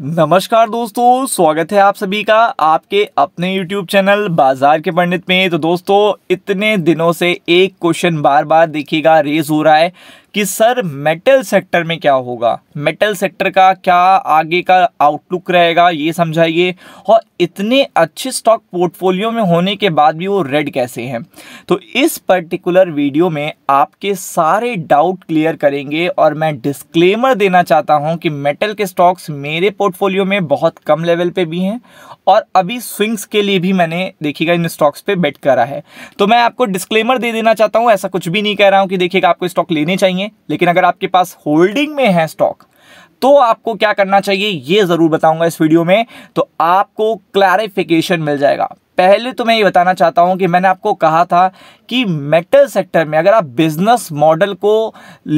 नमस्कार दोस्तों स्वागत है आप सभी का आपके अपने YouTube चैनल बाजार के पंडित में तो दोस्तों इतने दिनों से एक क्वेश्चन बार बार देखिएगा रेज हो रहा है कि सर मेटल सेक्टर में क्या होगा मेटल सेक्टर का क्या आगे का आउटलुक रहेगा ये समझाइए और इतने अच्छे स्टॉक पोर्टफोलियो में होने के बाद भी वो रेड कैसे हैं तो इस पर्टिकुलर वीडियो में आपके सारे डाउट क्लियर करेंगे और मैं डिस्क्लेमर देना चाहता हूँ कि मेटल के स्टॉक्स मेरे पोर्टफोलियो में बहुत कम लेवल पे भी हैं और अभी स्विंग्स के लिए भी मैंने देखिएगा इन स्टॉक्स पे बेट करा है तो मैं आपको डिस्क्लेमर दे देना चाहता हूँ ऐसा कुछ भी नहीं कह रहा हूँ कि देखिएगा आपको स्टॉक लेने चाहिए है लेकिन अगर आपके पास होल्डिंग में है स्टॉक तो आपको क्या करना चाहिए ये ज़रूर बताऊंगा इस वीडियो में तो आपको क्लैरिफिकेशन मिल जाएगा पहले तो मैं ये बताना चाहता हूं कि मैंने आपको कहा था कि मेटल सेक्टर में अगर आप बिजनेस मॉडल को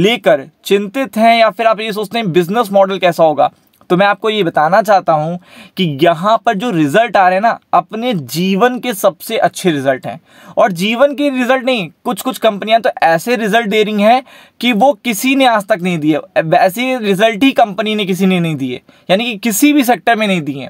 लेकर चिंतित हैं या फिर आप ये सोचते हैं बिजनेस मॉडल कैसा होगा तो मैं आपको ये बताना चाहता हूँ कि यहाँ पर जो रिज़ल्ट आ रहे हैं ना अपने जीवन के सबसे अच्छे रिज़ल्ट हैं और जीवन के रिज़ल्ट नहीं कुछ कुछ कंपनियाँ तो ऐसे रिज़ल्ट दे रही हैं कि वो किसी ने आज तक नहीं दिए ऐसे रिज़ल्ट ही कंपनी ने किसी ने नहीं दिए यानी कि किसी भी सेक्टर में नहीं दिए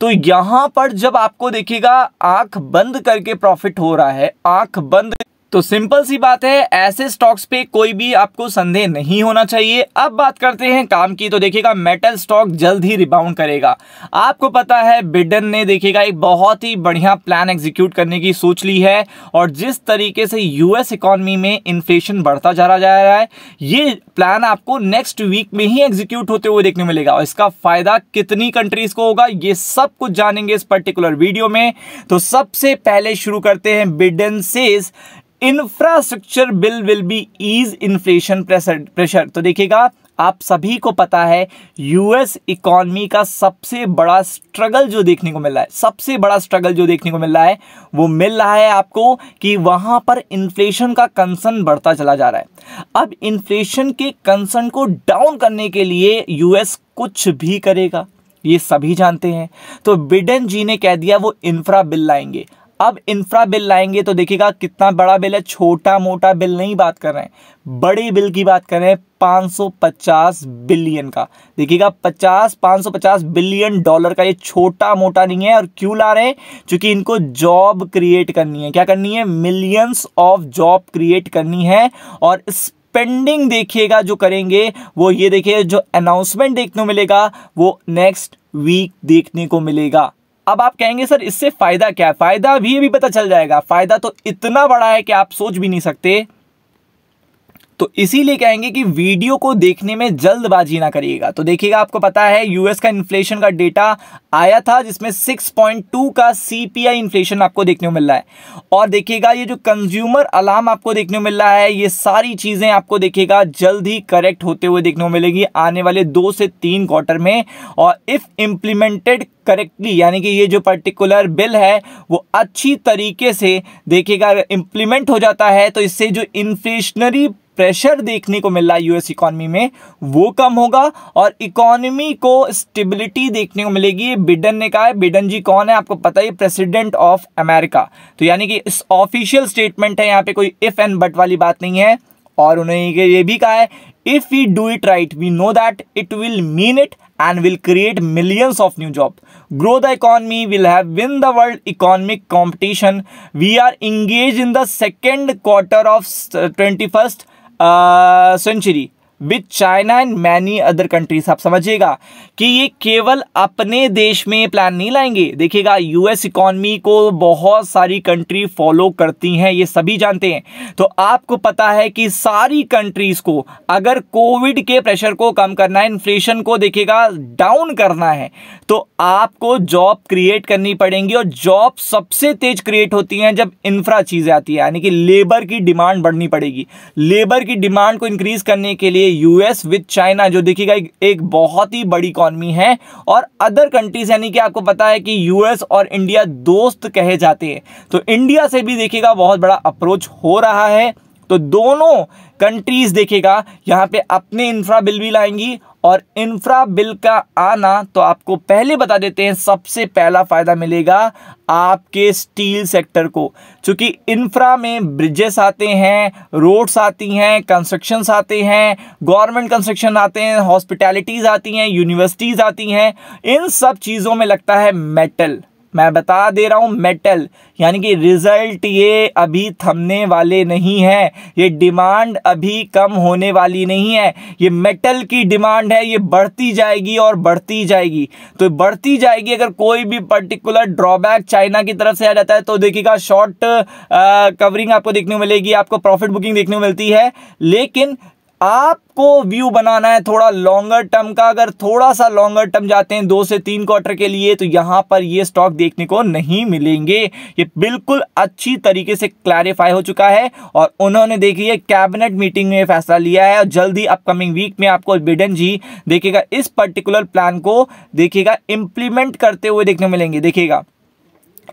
तो यहाँ पर जब आपको देखिएगा आंख बंद करके प्रॉफिट हो रहा है आंख बंद तो सिंपल सी बात है ऐसे स्टॉक्स पे कोई भी आपको संदेह नहीं होना चाहिए अब बात करते हैं काम की तो देखिएगा मेटल स्टॉक जल्द ही रिबाउंड करेगा आपको पता है बिडन ने देखिएगा एक बहुत ही बढ़िया प्लान एग्जीक्यूट करने की सोच ली है और जिस तरीके से यूएस इकोनॉमी में इन्फ्लेशन बढ़ता जा रहा जा रहा है ये प्लान आपको नेक्स्ट वीक में ही एग्जीक्यूट होते हुए देखने मिलेगा और इसका फायदा कितनी कंट्रीज को होगा ये सब कुछ जानेंगे इस पर्टिकुलर वीडियो में तो सबसे पहले शुरू करते हैं Biden says infrastructure bill will be ease inflation pressure pressure तो देखिएगा आप सभी को पता है यूएस इकॉनमी का सबसे बड़ा स्ट्रगल जो देखने को मिल रहा है सबसे बड़ा स्ट्रगल जो देखने को मिल रहा है वो मिल रहा है आपको कि वहां पर इन्फ्लेशन का कंसर्न बढ़ता चला जा रहा है अब इन्फ्लेशन के कंसर्न को डाउन करने के लिए यूएस कुछ भी करेगा ये सभी जानते हैं तो बिडेन जी ने कह दिया वो इंफ्रा बिल लाएंगे अब इंफ्रा बिल लाएंगे तो देखिएगा कितना बड़ा बिल है छोटा मोटा बिल नहीं बात कर रहे हैं बड़े बिल की बात कर रहे हैं 550 बिलियन का देखिएगा 50 550 बिलियन डॉलर का ये छोटा मोटा नहीं है और क्यों ला रहे हैं क्योंकि इनको जॉब क्रिएट करनी है क्या करनी है मिलियंस ऑफ जॉब क्रिएट करनी है और इस पेंडिंग देखिएगा जो करेंगे वो ये देखिए जो अनाउंसमेंट देखने को मिलेगा वो नेक्स्ट वीक देखने को मिलेगा अब आप कहेंगे सर इससे फ़ायदा क्या है फ़ायदा भी अभी पता चल जाएगा फ़ायदा तो इतना बड़ा है कि आप सोच भी नहीं सकते तो इसीलिए कहेंगे कि वीडियो को देखने में जल्दबाजी ना करिएगा तो देखिएगा आपको पता है यूएस का इन्फ्लेशन का डेटा आया था जिसमें 6.2 का सीपीआई इन्फ्लेशन आपको देखने को मिल रहा है और देखिएगा ये जो कंज्यूमर अलार्म आपको देखने को मिल रहा है ये सारी चीज़ें आपको देखिएगा जल्द ही करेक्ट होते हुए देखने को मिलेगी आने वाले दो से तीन क्वार्टर में और इफ़ इंप्लीमेंटेड करेक्टली यानी कि ये जो पर्टिकुलर बिल है वो अच्छी तरीके से देखिएगा इंप्लीमेंट हो जाता है तो इससे जो इन्फ्लेशनरी प्रेशर देखने को मिल रहा है यूएस इकोनॉमी में वो कम होगा और इकोनॉमी को स्टेबिलिटी देखने को मिलेगी बिडन ने कहा है बिडन जी कौन है आपको पता है प्रेसिडेंट ऑफ अमेरिका तो यानी कि इस ऑफिशियल स्टेटमेंट है यहाँ पे कोई इफ एंड बट वाली बात नहीं है और उन्होंने ये भी कहा है if we do it right we know that it will mean it and will create millions of new jobs. Grow the economy will have win the world economic competition. We are engaged in the second quarter of 21st Uh, century with China and many other countries आप समझिएगा कि ये केवल अपने देश में plan नहीं लाएंगे देखिएगा यूएस इकोनमी को बहुत सारी कंट्री फॉलो करती हैं ये सभी जानते हैं तो आपको पता है कि सारी कंट्रीज़ को अगर कोविड के प्रेशर को कम करना है इन्फ्लेशन को देखिएगा डाउन करना है तो आपको जॉब क्रिएट करनी पड़ेंगी और जॉब सबसे तेज क्रिएट होती हैं जब इंफ्रा चीज़ें आती है यानी कि लेबर की डिमांड बढ़नी पड़ेगी लेबर की डिमांड को इंक्रीज करने के लिए यूएस विद चाइना जो देखिएगा एक बहुत ही बड़ी इकॉनमी है और अदर कंट्रीज यानी कि आपको पता है कि यूएस और इंडिया दोस्त कहे जाते हैं तो इंडिया से भी देखिएगा बहुत बड़ा अप्रोच हो रहा है तो दोनों कंट्रीज देखेगा यहाँ पे अपने इंफ्रा बिल भी लाएंगी और इंफ्रा बिल का आना तो आपको पहले बता देते हैं सबसे पहला फ़ायदा मिलेगा आपके स्टील सेक्टर को क्योंकि इंफ्रा में ब्रिजेस आते हैं रोड्स आती हैं कंस्ट्रक्शंस आते हैं गवर्नमेंट कंस्ट्रक्शन आते हैं हॉस्पिटैलिटीज़ आती हैं यूनिवर्सिटीज़ आती हैं इन सब चीज़ों में लगता है मेटल मैं बता दे रहा हूँ मेटल यानी कि रिज़ल्ट ये अभी थमने वाले नहीं है ये डिमांड अभी कम होने वाली नहीं है ये मेटल की डिमांड है ये बढ़ती जाएगी और बढ़ती जाएगी तो बढ़ती जाएगी अगर कोई भी पर्टिकुलर ड्रॉबैक चाइना की तरफ से आ जाता है तो देखिएगा शॉर्ट कवरिंग आपको देखने को मिलेगी आपको प्रॉफिट बुकिंग देखने को मिलती है लेकिन आपको व्यू बनाना है थोड़ा लॉन्गर टर्म का अगर थोड़ा सा लॉन्गर टर्म जाते हैं दो से तीन क्वार्टर के लिए तो यहां पर ये स्टॉक देखने को नहीं मिलेंगे ये बिल्कुल अच्छी तरीके से क्लैरिफाई हो चुका है और उन्होंने देखिए कैबिनेट मीटिंग में फैसला लिया है और जल्दी अपकमिंग वीक में आपको बिडन जी देखिएगा इस पर्टिकुलर प्लान को देखिएगा इंप्लीमेंट करते हुए देखने मिलेंगे देखिएगा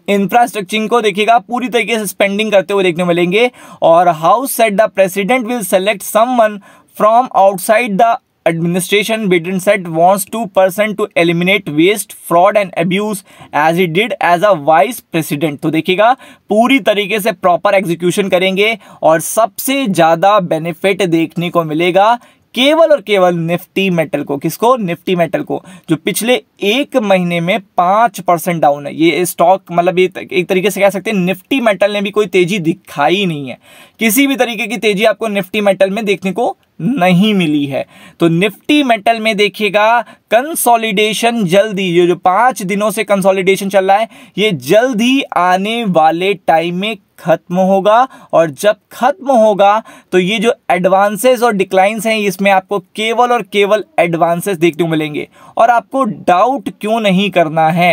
इंफ्रास्ट्रक्चर को देखिएगा पूरी तरीके से स्पेंडिंग करते हुए देखने मिलेंगे और house said the president will select someone from outside the administration Biden said wants to person to eliminate waste fraud and abuse as he did as a vice president तो देखिएगा पूरी तरीके से प्रॉपर एग्जीक्यूशन करेंगे और सबसे ज़्यादा benefit देखने को मिलेगा केवल और केवल निफ्टी मेटल को किसको निफ्टी मेटल को जो पिछले एक महीने में पांच परसेंट डाउन है ये स्टॉक मतलब एक तरीके से कह सकते हैं निफ्टी मेटल ने भी कोई तेजी दिखाई नहीं है किसी भी तरीके की तेजी आपको निफ्टी मेटल में देखने को नहीं मिली है तो निफ्टी मेटल में देखिएगा कंसोलिडेशन जल्दी ये जो पांच दिनों से कंसोलिडेशन चल रहा है ये जल्द ही आने वाले टाइम में खत्म होगा और जब खत्म होगा तो ये जो एडवांसेस और डिक्लाइंस हैं इसमें आपको केवल और केवल एडवांसेस देखने को मिलेंगे और आपको डाउट क्यों नहीं करना है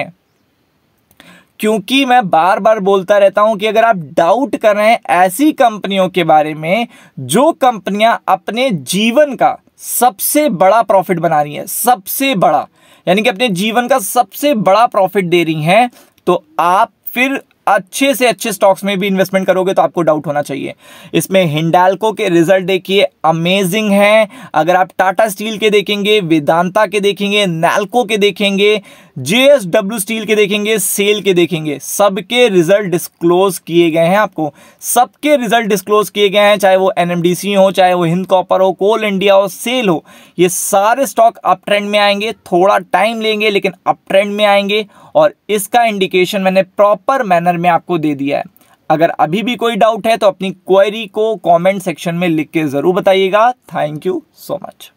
क्योंकि मैं बार बार बोलता रहता हूं कि अगर आप डाउट कर रहे हैं ऐसी कंपनियों के बारे में जो कंपनियां अपने जीवन का सबसे बड़ा प्रॉफिट बना रही हैं सबसे बड़ा यानी कि अपने जीवन का सबसे बड़ा प्रॉफिट दे रही हैं तो आप फिर अच्छे से अच्छे स्टॉक्स में भी इन्वेस्टमेंट करोगे तो आपको डाउट होना चाहिए इसमें हिंडालको के रिजल्ट देखिए अमेजिंग हैं अगर आप टाटा स्टील के देखेंगे वेदांता के देखेंगे नैल्को के देखेंगे जेएसडब्ल्यू स्टील के देखेंगे सेल के देखेंगे सबके रिजल्ट डिस्क्लोज किए गए हैं आपको सबके रिजल्ट डिस्क्लोज किए गए हैं चाहे वो एनएमडीसी हो चाहे वो हिंद कॉपर हो कोल इंडिया हो सेल हो ये सारे स्टॉक अप ट्रेंड में आएंगे थोड़ा टाइम लेंगे लेकिन अप ट्रेंड में आएंगे और इसका इंडिकेशन मैंने प्रॉपर मैनर में आपको दे दिया है अगर अभी भी कोई डाउट है तो अपनी क्वेरी को कमेंट सेक्शन में लिख के ज़रूर बताइएगा थैंक यू सो मच